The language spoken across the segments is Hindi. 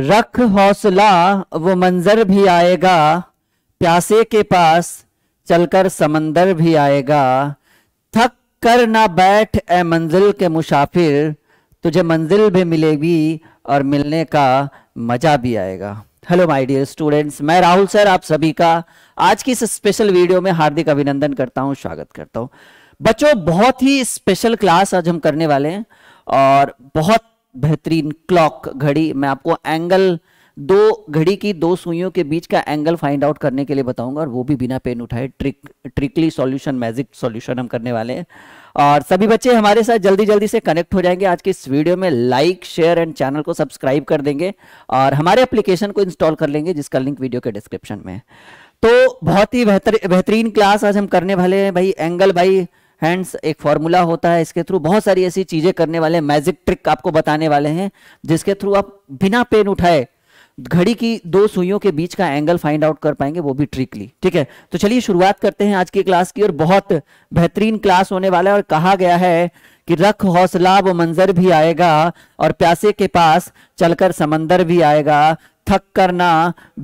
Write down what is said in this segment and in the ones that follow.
रख हौसला वो मंजर भी आएगा प्यासे के पास चलकर समंदर भी आएगा थक कर ना बैठ ए मंजिल के मुसाफिर तुझे मंजिल भी मिलेगी और मिलने का मज़ा भी आएगा हेलो माय डियर स्टूडेंट्स मैं राहुल सर आप सभी का आज की इस स्पेशल वीडियो में हार्दिक अभिनंदन करता हूं स्वागत करता हूं बच्चों बहुत ही स्पेशल क्लास आज हम करने वाले हैं और बहुत बेहतरीन क्लॉक घड़ी मैं आपको एंगल दो घड़ी की दो सुइयों के बीच का एंगल फाइंड आउट करने के लिए बताऊंगा और वो भी बिना पेन उठाए trick trickly solution magic solution हम करने वाले हैं और सभी बच्चे हमारे साथ जल्दी जल्दी से कनेक्ट हो जाएंगे आज के इस वीडियो में लाइक शेयर एंड चैनल को सब्सक्राइब कर देंगे और हमारे एप्लीकेशन को इंस्टॉल कर लेंगे जिसका लिंक वीडियो के डिस्क्रिप्शन में तो बहुत ही बेहतरीन क्लास आज हम करने वाले हैं भाई एंगल भाई हैंड्स एक फॉर्मूला होता है इसके थ्रू बहुत सारी ऐसी चीज़ें करने वाले मैजिक ट्रिक आपको बताने वाले हैं जिसके थ्रू आप बिना पेन उठाए घड़ी की दो सुइयों के बीच का एंगल फाइंड आउट कर पाएंगे वो भी ट्रिकली ठीक है तो चलिए शुरुआत करते हैं आज की क्लास की और बहुत बेहतरीन क्लास होने वाला है और कहा गया है कि रख हौसला वो मंजर भी आएगा और प्यासे के पास चलकर समंदर भी आएगा थक करना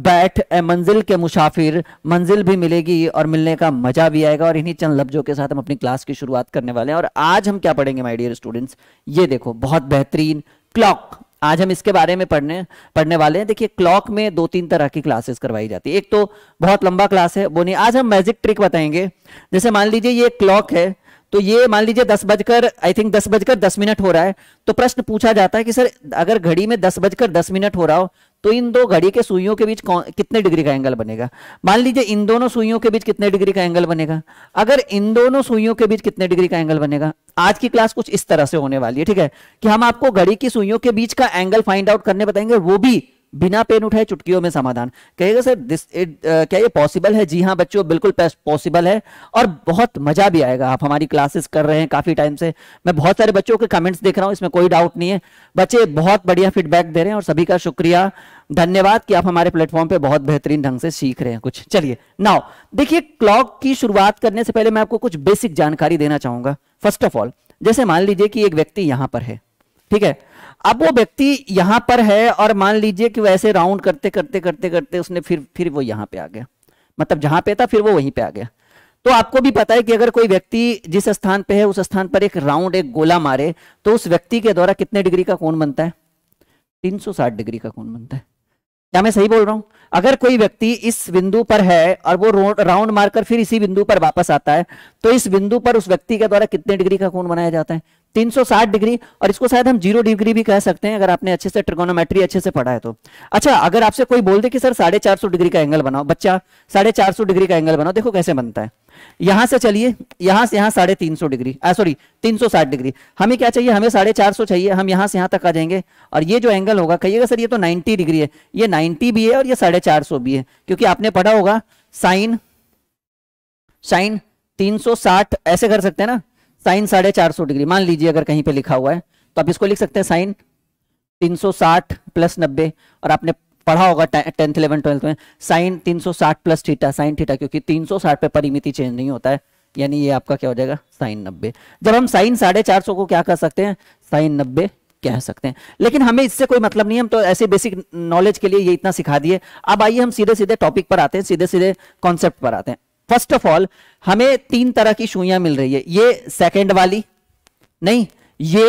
बैठ ए मंजिल के मुसाफिर मंजिल भी मिलेगी और मिलने का मजा भी आएगा और इन्हीं चंद लफ्जों के साथ हम अपनी क्लास की शुरुआत करने वाले हैं और आज हम क्या पढ़ेंगे माय डियर स्टूडेंट्स ये देखो बहुत बेहतरीन क्लॉक आज हम इसके बारे में पढ़ने पढ़ने वाले हैं देखिए क्लॉक में दो तीन तरह की क्लासेस करवाई जाती है एक तो बहुत लंबा क्लास है वो नहीं आज हम मैजिक ट्रिक बताएंगे जैसे मान लीजिए ये क्लॉक है तो ये मान लीजिए दस बजकर आई थिंक दस बजकर दस मिनट हो रहा है तो प्रश्न पूछा जाता है कि सर अगर घड़ी में दस बजकर दस मिनट हो रहा हो तो इन दो घड़ी के सुइयों के बीच कितने डिग्री का एंगल बनेगा मान लीजिए इन दोनों सुइयों के बीच कितने डिग्री का एंगल बनेगा अगर इन दोनों सुइयों के बीच कितने डिग्री का एंगल बनेगा आज की क्लास कुछ इस तरह से होने वाली है ठीक है कि हम आपको घड़ी की सुइयों के बीच का एंगल फाइंड आउट करने बताएंगे वो भी बिना पेन उठाए चुटकियों में समाधान कहेगा सर दिस uh, क्या ये पॉसिबल है जी हाँ बच्चों बिल्कुल पॉसिबल है और बहुत मजा भी आएगा आप हमारी क्लासेस कर रहे हैं काफी टाइम से मैं बहुत सारे बच्चों के कमेंट्स देख रहा हूँ इसमें कोई डाउट नहीं है बच्चे बहुत बढ़िया फीडबैक दे रहे हैं और सभी का शुक्रिया धन्यवाद कि आप हमारे प्लेटफॉर्म पे बहुत बेहतरीन ढंग से सीख रहे हैं कुछ चलिए नाउ देखिए क्लॉक की शुरुआत करने से पहले मैं आपको कुछ बेसिक जानकारी देना चाहूंगा फर्स्ट ऑफ ऑल जैसे मान लीजिए कि एक व्यक्ति यहां पर है ठीक है अब वो व्यक्ति यहां पर है और मान लीजिए कि वैसे राउंड करते करते करते करते उसने फिर फिर वो यहां पे आ गया मतलब जहां पे था फिर वो वहीं पे आ गया तो आपको भी पता है कि अगर कोई व्यक्ति जिस स्थान पे है उस स्थान पर एक राउंड एक गोला मारे तो उस व्यक्ति के द्वारा कितने डिग्री का कोण बनता है तीन डिग्री का कोण बनता है क्या मैं सही बोल रहा हूं अगर कोई व्यक्ति इस बिंदु पर है और वो राउंड मारकर फिर इसी बिंदु पर वापस आता है तो इस बिंदु पर उस व्यक्ति के द्वारा कितने डिग्री का कोण बनाया जाता है 360 डिग्री और इसको शायद हम जीरो डिग्री भी कह सकते हैं अगर आपने अच्छे से ट्रिगोनोमेट्री अच्छे से पढ़ा है तो अच्छा अगर आपसे कोई बोल दे कि सर साढ़े चार सौ डिग्री का एंगल बनाओ बच्चा साढ़े चार सौ डिग्री का एंगल बनाओ देखो कैसे बनता है यहां से चलिए यहां से यहां साढ़े तीन सौ डिग्री सॉरी तीन सौ साठ डिग्री हमें क्या चाहिए हमें साढ़े चार सौ चाहिए हम यहां से यहां तक आ जाएंगे और ये जो एंगल होगा कहिएगा सर ये तो नाइन्टी डिग्री है ये नाइनटी भी है और ये साढ़े चार सौ भी है क्योंकि आपने पढ़ा होगा साइन साइन 360 ऐसे कर सकते हैं ना साइन साढ़े चार सौ डिग्री मान लीजिए अगर कहीं पे लिखा हुआ है तो आप इसको लिख सकते हैं साइन 360 प्लस 90 और आपने पढ़ा होगा टेंथ इलेवन ट्वेल्थ में sine 360 plus theta sine theta क्योंकि 360 पे परिमिति चेंज नहीं होता है यानी ये आपका क्या हो जाएगा साइन नब्बे जब हम साइन साढ़े चार सौ को क्या कर सकते हैं साइन नब्बे कह सकते हैं लेकिन हमें इससे कोई मतलब नहीं हम तो ऐसे बेसिक नॉलेज के लिए ये इतना सिखा दिए अब आइए हम सीधे सीधे टॉपिक पर आते हैं सीधे सीधे कॉन्सेप्ट पर आते हैं फर्स्ट ऑफ ऑल हमें तीन तरह की सुइया मिल रही है ये सेकेंड वाली नहीं ये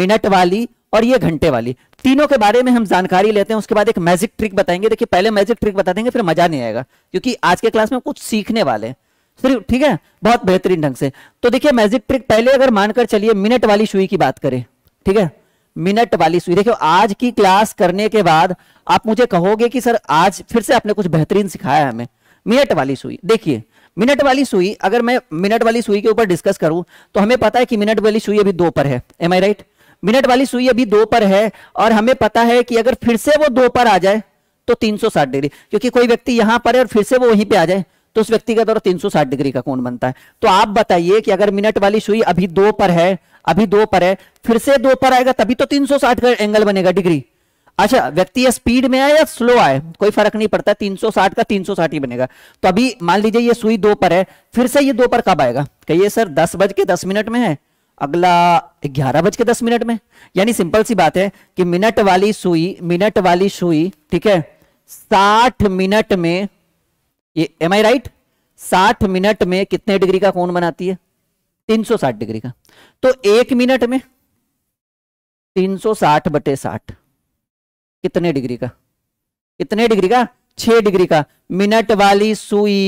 मिनट वाली और ये घंटे वाली तीनों के बारे में हम जानकारी लेते हैं उसके बाद एक मैजिक ट्रिक बताएंगे देखिए पहले मैजिक ट्रिक बता देंगे फिर मजा नहीं आएगा क्योंकि आज के क्लास में कुछ सीखने वाले हैं फिर ठीक है बहुत बेहतरीन ढंग से तो देखिए मैजिक ट्रिक पहले अगर मानकर चलिए मिनट वाली सुई की बात करें ठीक है मिनट वाली सुई देखियो आज की क्लास करने के बाद आप मुझे कहोगे कि सर आज फिर से आपने कुछ बेहतरीन सिखाया हमें मिनट वाली सुई देखिए मिनट वाली सुई अगर मैं मिनट वाली सुई के ऊपर डिस्कस करूं तो हमें पता है कि मिनट वाली सुई अभी दो पर है एम आई राइट मिनट वाली सुई अभी दो पर है और हमें पता है कि अगर फिर से वो दो पर आ जाए तो 360 डिग्री क्योंकि कोई व्यक्ति यहां पर है और फिर से वो वहीं पे आ जाए तो उस व्यक्ति का दौरा 360 डिग्री का कोण बनता है तो आप बताइए कि अगर मिनट वाली सुई अभी दो पर है अभी दो पर है फिर से दो पर आएगा तभी तो 360 का एंगल बनेगा डिग्री अच्छा व्यक्ति या स्पीड में आए या स्लो आए कोई फर्क नहीं पड़ता 360 का 360 ही बनेगा तो अभी मान लीजिए ये सुई दो पर है फिर से ये दो पर कब आएगा कहिए सर दस बज के दस मिनट में है अगला ग्यारह बज के दस मिनट में यानी सिंपल सी बात है कि मिनट वाली सुई मिनट वाली सुई ठीक है साठ मिनट में ये एम आई राइट साठ मिनट में कितने डिग्री का कोण बनाती है 360 डिग्री का तो एक मिनट में 360 बटे साठ कितने डिग्री का कितने डिग्री का छह डिग्री का मिनट वाली सुई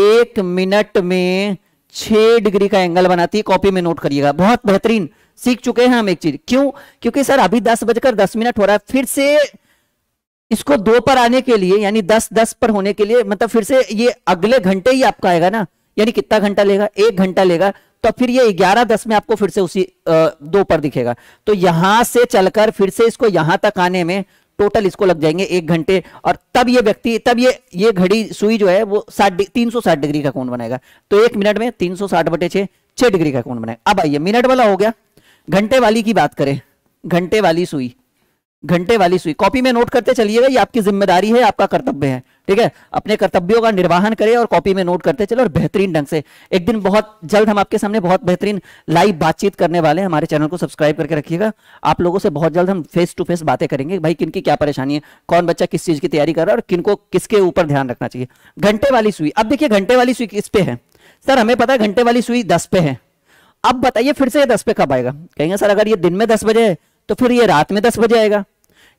एक मिनट में छह डिग्री का एंगल बनाती है कॉपी में नोट करिएगा बहुत बेहतरीन सीख चुके हैं हम एक चीज क्यों क्योंकि सर अभी दस बजकर दस मिनट हो रहा है फिर से इसको दो पर आने के लिए यानी दस दस पर होने के लिए मतलब फिर से ये अगले घंटे ही आपका आएगा ना यानी कितना घंटा लेगा एक घंटा लेगा तो फिर ये ग्यारह दस में आपको फिर से उसी दो पर दिखेगा तो यहां से चलकर फिर से इसको यहां तक आने में टोटल इसको लग जाएंगे एक घंटे और तब ये व्यक्ति तब ये ये घड़ी सुई जो है वो साठ तीन सौ साठ डिग्री का कोण बनाएगा तो एक मिनट में तीन सौ साठ बटे छह डिग्री का कोण बनाएगा अब आइए मिनट वाला हो गया घंटे वाली की बात करें घंटे वाली सुई घंटे वाली सुई कॉपी में नोट करते चलिएगा ये आपकी जिम्मेदारी है आपका कर्तव्य है ठीक है अपने कर्तव्यों का निर्वाहन करें और कॉपी में नोट करते चले और बेहतरीन ढंग से एक दिन बहुत जल्द हम आपके सामने बहुत बेहतरीन लाइव बातचीत करने वाले हैं हमारे चैनल को सब्सक्राइब करके रखिएगा आप लोगों से बहुत जल्द हम फेस टू फेस बातें करेंगे भाई किनकी क्या परेशानी है कौन बच्चा किस चीज की तैयारी कर रहा है और किनको किसके ऊपर ध्यान रखना चाहिए घंटे वाली सुई अब देखिए घंटे वाली सुई किस पे है सर हमें पता है घंटे वाली सुई दस पे है अब बताइए फिर से दस पे कब आएगा कहेंगे सर अगर ये दिन में दस बजे है तो फिर ये रात में दस बजे आएगा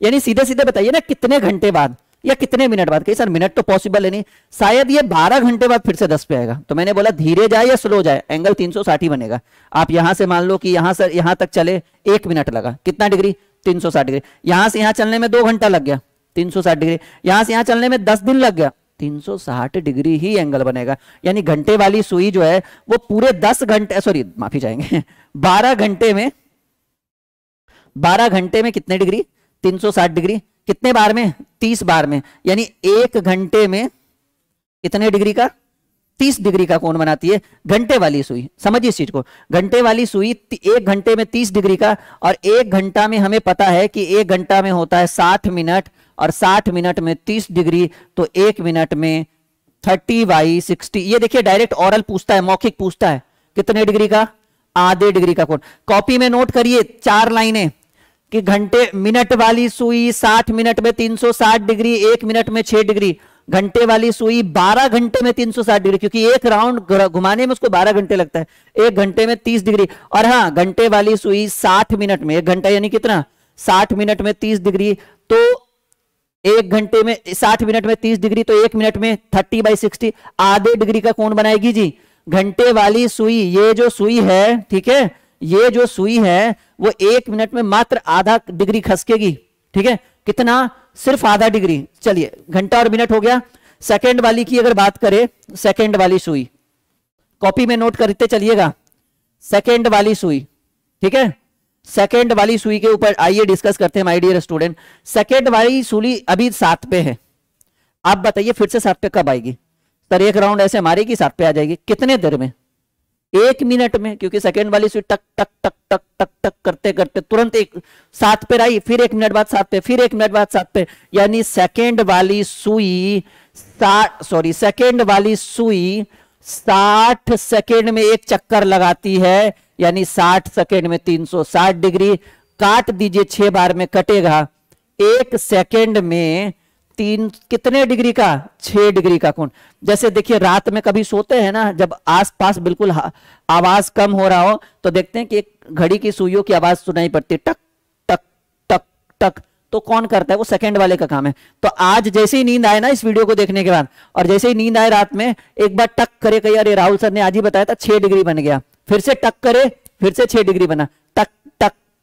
यानी सीधे सीधे बताइए ना कितने घंटे बाद या कितने मिनट बाद कहीं सर मिनट तो पॉसिबल है नहीं शायद ये बारह घंटे बाद फिर से दस पे आएगा तो मैंने बोला धीरे जाए या स्लो जाए एंगल तीन बनेगा आप यहां से मान लो कि यहां से यहां तक चले एक मिनट लगा कितना डिग्री तीन डिग्री यहां से यहां चलने में दो घंटा लग गया 360 डिग्री यहां से यहां चलने में दस दिन लग गया 360 डिग्री ही एंगल बनेगा यानी घंटे वाली सुई जो है वो पूरे 10 घंटे सॉरी माफी जाएंगे 12 घंटे में बारह घंटे में कितने डिग्री साठ डिग्री कितने बार में तीस बार में यानी एक घंटे में कितने डिग्री का 30 डिग्री का कोण बनाती है घंटे वाली सुई समझिए इस चीज को घंटे वाली सुई एक घंटे में 30 डिग्री का और एक घंटा में हमें पता है कि एक घंटा में होता है 60 मिनट और 60 मिनट में 30 डिग्री तो एक मिनट में 30 बाई 60 ये देखिए डायरेक्ट ऑरल पूछता है मौखिक पूछता है कितने डिग्री का आधे डिग्री का कोण कॉपी में नोट करिए चार लाइनें कि घंटे मिनट वाली सुई 60 मिनट में 360 डिग्री एक मिनट में 6 डिग्री घंटे वाली सुई 12 घंटे में 360 डिग्री क्योंकि एक राउंड घुमाने में उसको 12 घंटे लगता है एक घंटे में 30 डिग्री और हाँ घंटे वाली सुई 60 मिनट में एक घंटा यानी कितना 60 मिनट में 30 डिग्री तो एक घंटे में 60 मिनट में 30 डिग्री तो एक मिनट में 30 बाई सिक्सटी आधे डिग्री का कौन बनाएगी जी घंटे वाली सुई ये जो सुई है ठीक है ये जो सुई है वो एक मिनट में मात्र आधा डिग्री खसकेगी ठीक है कितना सिर्फ आधा डिग्री चलिए घंटा और मिनट हो गया सेकेंड वाली की अगर बात करें सेकेंड वाली सुई कॉपी में नोट करते चलिएगा सेकेंड वाली सुई ठीक है सेकेंड वाली सुई के ऊपर आइए डिस्कस करते हैं माय डियर स्टूडेंट सेकेंड वाली सुई अभी सात पे है आप बताइए फिर से सात पे कब आएगी सर एक राउंड ऐसे मारेगी सात पे आ जाएगी कितने देर में एक मिनट में क्योंकि सेकंड वाली स्वीट टक टक टक टक टक टक करते करते तुरंत एक सात पे आई फिर एक मिनट बाद सात पे फिर एक मिनट बाद सात पे यानी सेकंड वाली सुई साठ सॉरी सेकंड वाली सुई साठ सेकेंड में एक चक्कर लगाती है यानी साठ सेकेंड में तीन सौ साठ डिग्री काट दीजिए छह बार में कटेगा एक सेकेंड में तीन कितने डिग्री का छह डिग्री का कोण जैसे देखिए रात में कभी सोते हैं ना जब आसपास बिल्कुल आवाज कम हो रहा हो तो देखते हैं कि एक घड़ी की सुइयों की आवाज सुनाई पड़ती है टक टक टक टक तो कौन करता है वो सेकंड वाले का काम है तो आज जैसे ही नींद आए ना इस वीडियो को देखने के बाद और जैसे ही नींद आए रात में एक बार टक करे कही अरे राहुल सर ने आज ही बताया था छह डिग्री बन गया फिर से टक करे फिर से छह डिग्री बना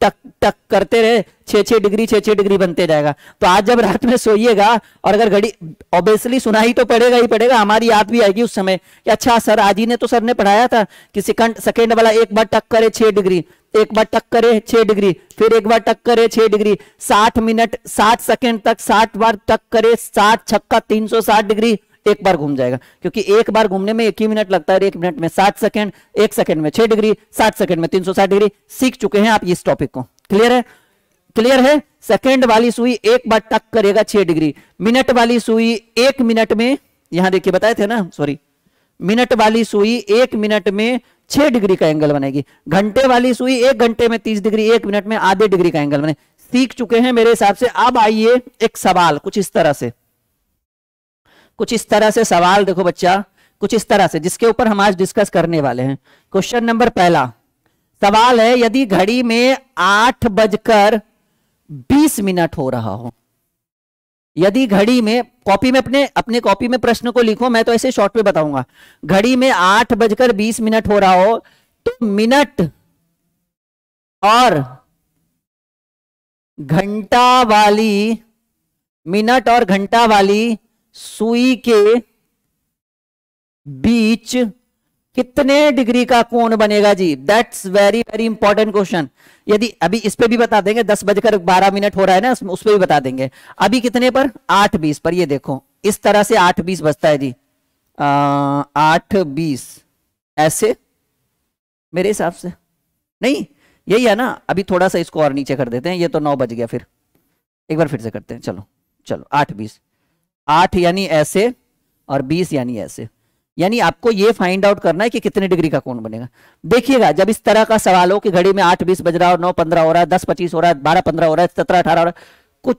टक टक करते रहे छः छः डिग्री छः छः डिग्री बनते जाएगा तो आज जब रात में सोइएगा और अगर घड़ी ऑब्वियसली सुना ही तो पड़ेगा ही पड़ेगा हमारी याद भी आएगी उस समय कि अच्छा सर आज ही ने तो सर ने पढ़ाया था कि सेकंड सेकंड वाला एक बार टक करे छः डिग्री एक बार टक करे छः डिग्री फिर एक बार टक करे छः डिग्री साठ मिनट साठ सेकेंड तक साठ बार टक करे साठ छक्का तीन सौ डिग्री एक बार घूम जाएगा क्योंकि एक बार घूमने में एक ही मिनट लगता है एक मिनट में सात सेकंड एक सेकंड में छह डिग्री सात सेकंड में तीन सौ साठ डिग्री सीख चुके हैं आप इस टॉपिक को क्लियर है क्लियर है सेकंड वाली सुई एक बार टक करेगा छह डिग्री मिनट वाली सुई एक मिनट में यहां देखिए बताए थे ना सॉरी मिनट वाली सुई एक मिनट में छह डिग्री का एंगल बनेगी घंटे वाली सुई एक घंटे में तीस डिग्री एक मिनट में आधे डिग्री का एंगल बने सीख चुके हैं मेरे हिसाब से अब आइए एक सवाल कुछ इस तरह से कुछ इस तरह से सवाल देखो बच्चा कुछ इस तरह से जिसके ऊपर हम आज डिस्कस करने वाले हैं क्वेश्चन नंबर पहला सवाल है यदि घड़ी में आठ बजकर बीस मिनट हो रहा हो यदि घड़ी में कॉपी में अपने अपने कॉपी में प्रश्न को लिखो मैं तो ऐसे शॉर्ट में बताऊंगा घड़ी में आठ बजकर बीस मिनट हो रहा हो तो मिनट और घंटा वाली मिनट और घंटा वाली सुई के बीच कितने डिग्री का कोण बनेगा जी that's very very important question यदि अभी इस पे भी बता देंगे दस बजकर बारह मिनट हो रहा है ना उस पर भी बता देंगे अभी कितने पर आठ बीस पर ये देखो इस तरह से आठ बीस बचता है जी आठ बीस ऐसे मेरे हिसाब से नहीं यही है ना अभी थोड़ा सा इसको और नीचे कर देते हैं ये तो नौ बज गया फिर एक बार फिर से करते हैं चलो चलो आठ बीस आठ यानी ऐसे और बीस यानी ऐसे यानी आपको ये फाइंड आउट करना है कि कितने डिग्री का कोण बनेगा देखिएगा जब इस तरह का सवाल हो कि घड़ी में आठ बीस बज रहा और नौ पंद्रह हो रहा है दस पच्चीस हो रहा है बारह पंद्रह हो रहा है सत्रह अठारह हो रहा है कुछ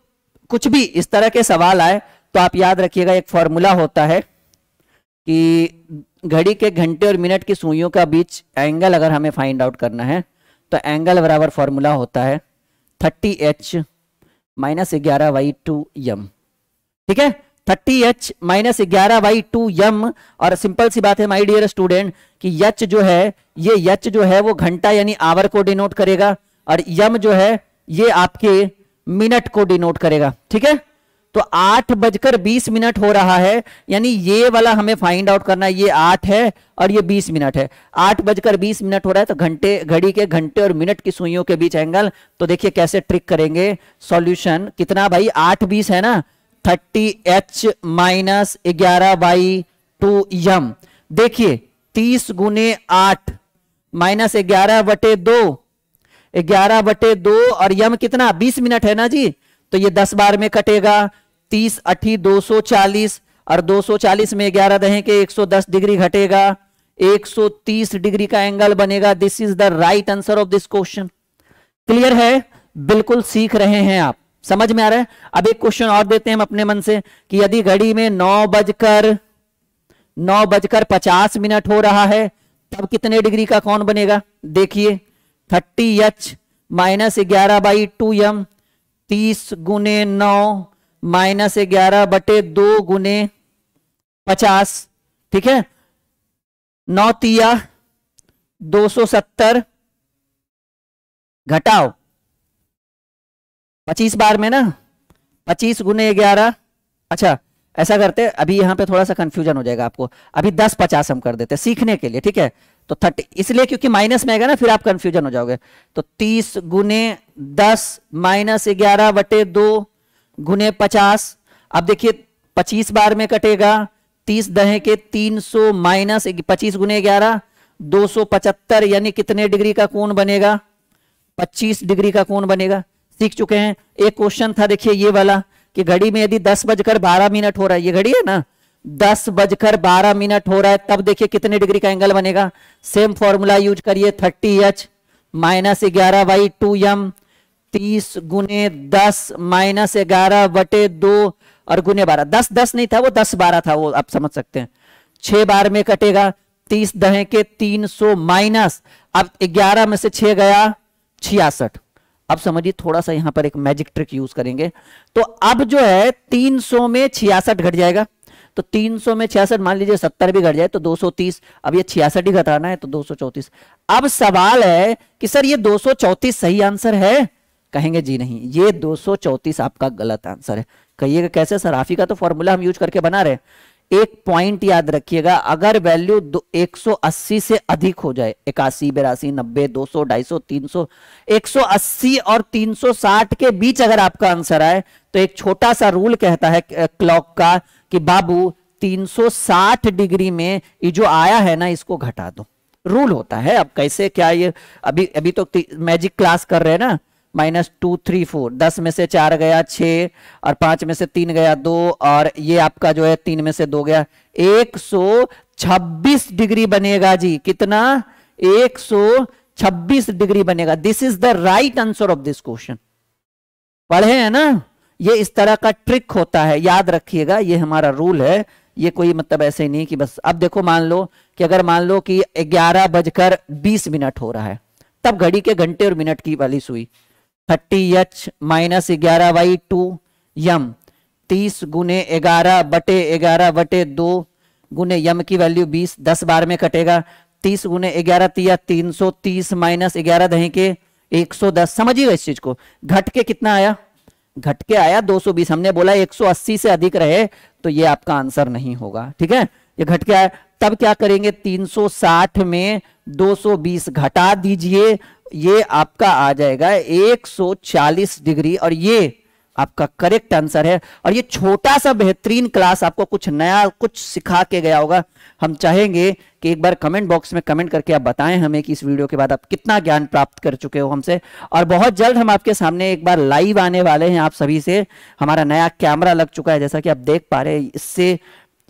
कुछ भी इस तरह के सवाल आए तो आप याद रखिएगा एक फॉर्मूला होता है कि घड़ी के घंटे और मिनट की सुइयों का बीच एंगल अगर हमें फाइंड आउट करना है तो एंगल बराबर फॉर्मूला होता है थर्टी एच माइनस ग्यारह वाई टू यम ठीक है थर्टी एच माइनस ग्यारह वाई टू यम और सिंपल सी बात है माई डियर स्टूडेंट कि यच जो है ये यच जो है वो घंटा यानी आवर को डिनोट करेगा और यम जो है ये आपके मिनट को डिनोट करेगा ठीक है तो आठ बजकर बीस मिनट हो रहा है यानी ये वाला हमें फाइंड आउट करना है ये आठ है और ये बीस मिनट है आठ बजकर बीस मिनट हो रहा है तो घंटे घड़ी के घंटे और मिनट की सुइयों के बीच एंगल तो देखिए कैसे ट्रिक करेंगे सॉल्यूशन कितना भाई आठ बीस है ना थर्टी एच माइनस ग्यारह बाई टू यम देखिए तीस गुने आठ माइनस ग्यारह बटे दो ग्यारह बटे दो और यम कितना बीस मिनट है ना जी तो ये दस बार में कटेगा तीस अठी दो सौ चालीस और दो सौ चालीस में ग्यारह दहें के एक सौ दस डिग्री घटेगा एक सौ तीस डिग्री का एंगल बनेगा this is the right answer of this question clear है बिल्कुल सीख रहे हैं आप समझ में आ रहा है अब एक क्वेश्चन और देते हैं हम अपने मन से कि यदि घड़ी में नौ बजकर नौ बजकर पचास मिनट हो रहा है तब कितने डिग्री का कौन बनेगा देखिए थर्टी एच माइनस ग्यारह बाई टू एम तीस गुने नौ माइनस ग्यारह बटे दो गुने पचास ठीक है नौ तिया दो सौ सत्तर घटाओ पच्चीस बार में ना पच्चीस गुने ग्यारह अच्छा ऐसा करते अभी यहाँ पे थोड़ा सा कंफ्यूजन हो जाएगा आपको अभी दस पचास हम कर देते सीखने के लिए ठीक है तो थर्टी इसलिए क्योंकि माइनस में आएगा ना फिर आप कंफ्यूजन हो जाओगे तो तीस गुने दस माइनस ग्यारह बटे दो गुने पचास अब देखिए पच्चीस बार में कटेगा तीस दहे के तीन सौ माइनस पच्चीस गुने ग्यारह दो सौ पचहत्तर यानी कितने डिग्री का कोण बनेगा पच्चीस डिग्री का कोण बनेगा सीख चुके हैं एक क्वेश्चन था देखिए ये वाला कि घड़ी में यदि दस बजकर बारह मिनट हो रहा है ये घड़ी है ना दस बजकर बारह मिनट हो रहा है तब देखिए कितने डिग्री का एंगल बनेगा सेम फॉर्मूला यूज करिए थर्टी एच माइनस ग्यारह बाई टू एम तीस गुने दस माइनस ग्यारह बटे दो और गुने बारह दस दस नहीं था वो दस बारह था वो आप समझ सकते हैं छह बार में कटेगा तीस दहे के तीन सौ माइनस अब ग्यारह में से छह गया छियासठ अब समझिए थोड़ा सा यहां पर एक मैजिक ट्रिक यूज करेंगे तो अब जो है 300 में छियासठ घट जाएगा तो 300 में छियासठ मान लीजिए 70 भी घट जाए तो 230 अब ये छियासठ ही घटाना है तो 234 अब सवाल है कि सर ये 234 सही आंसर है कहेंगे जी नहीं ये 234 आपका गलत आंसर है कहिएगा कैसे सर आफी का तो फॉर्मूला हम यूज करके बना रहे हैं एक पॉइंट याद रखिएगा अगर वैल्यू 180 से अधिक हो जाए इक्यासी बिरासी नब्बे दो सौ ढाई सौ तीन सौ एक सौ अस्सी और 360 के बीच अगर आपका आंसर आए तो एक छोटा सा रूल कहता है क्लॉक का कि बाबू 360 डिग्री में ये जो आया है ना इसको घटा दो रूल होता है अब कैसे क्या ये अभी अभी तो मैजिक क्लास कर रहे हैं ना माइनस टू थ्री फोर दस में से चार गया छ और पांच में से तीन गया दो और ये आपका जो है तीन में से दो गया एक सौ छब्बीस डिग्री बनेगा जी कितना एक सौ छब्बीस डिग्री बनेगा this is the right answer of this question पढ़े हैं ना ये इस तरह का ट्रिक होता है याद रखिएगा ये हमारा रूल है ये कोई मतलब ऐसे नहीं कि बस अब देखो मान लो कि अगर मान लो कि ग्यारह बजकर बीस मिनट हो रहा है तब घड़ी के घंटे और मिनट की वाली सुई थर्टी एच माइनस ग्यारह वाई टू यम तीस गुने ग्यारह बटे ग्यारह बटे दो गुने यम की वैल्यू बीस दस बार में कटेगा तीस गुने ग्यारह तीन सौ तीस माइनस ग्यारह दही के एक सौ दस समझिएगा इस चीज को घट के कितना आया घट के आया दो सौ बीस हमने बोला एक सौ अस्सी से अधिक रहे तो ये आपका आंसर नहीं होगा ठीक है ये घट के आया तब क्या करेंगे तीन सौ साठ में 220 घटा दीजिए ये आपका आ जाएगा 140 डिग्री और ये आपका करेक्ट आंसर है और ये छोटा सा बेहतरीन क्लास आपको कुछ नया कुछ सिखा के गया होगा हम चाहेंगे कि एक बार कमेंट बॉक्स में कमेंट करके आप बताएं हमें कि इस वीडियो के बाद आप कितना ज्ञान प्राप्त कर चुके हो हमसे और बहुत जल्द हम आपके सामने एक बार लाइव आने वाले हैं आप सभी से हमारा नया कैमरा लग चुका है जैसा कि आप देख पा रहे हैं इससे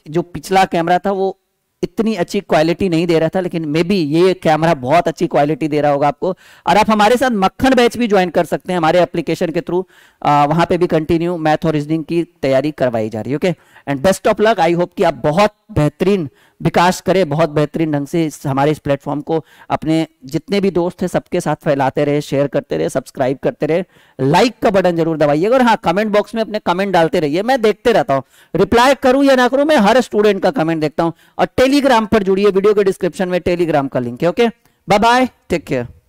जो पिछला कैमरा था वो इतनी अच्छी क्वालिटी नहीं दे रहा था लेकिन मे बी ये कैमरा बहुत अच्छी क्वालिटी दे रहा होगा आपको और आप हमारे साथ मक्खन बैच भी ज्वाइन कर सकते हैं हमारे एप्लीकेशन के थ्रू वहां पे भी कंटिन्यू मैथ और रीजनिंग की तैयारी करवाई जा रही है okay and best of luck I hope कि आप बहुत बेहतरीन विकास करे बहुत बेहतरीन ढंग से हमारे इस प्लेटफॉर्म को अपने जितने भी दोस्त हैं सबके साथ फैलाते रहे शेयर करते रहे सब्सक्राइब करते रहे लाइक का बटन जरूर दबाइएगा और हाँ कमेंट बॉक्स में अपने कमेंट डालते रहिए मैं देखते रहता हूँ रिप्लाई करूँ या ना करूँ मैं हर स्टूडेंट का कमेंट देखता हूँ और टेलीग्राम पर जुड़िए वीडियो के डिस्क्रिप्शन में टेलीग्राम का लिंक है okay bye bye take care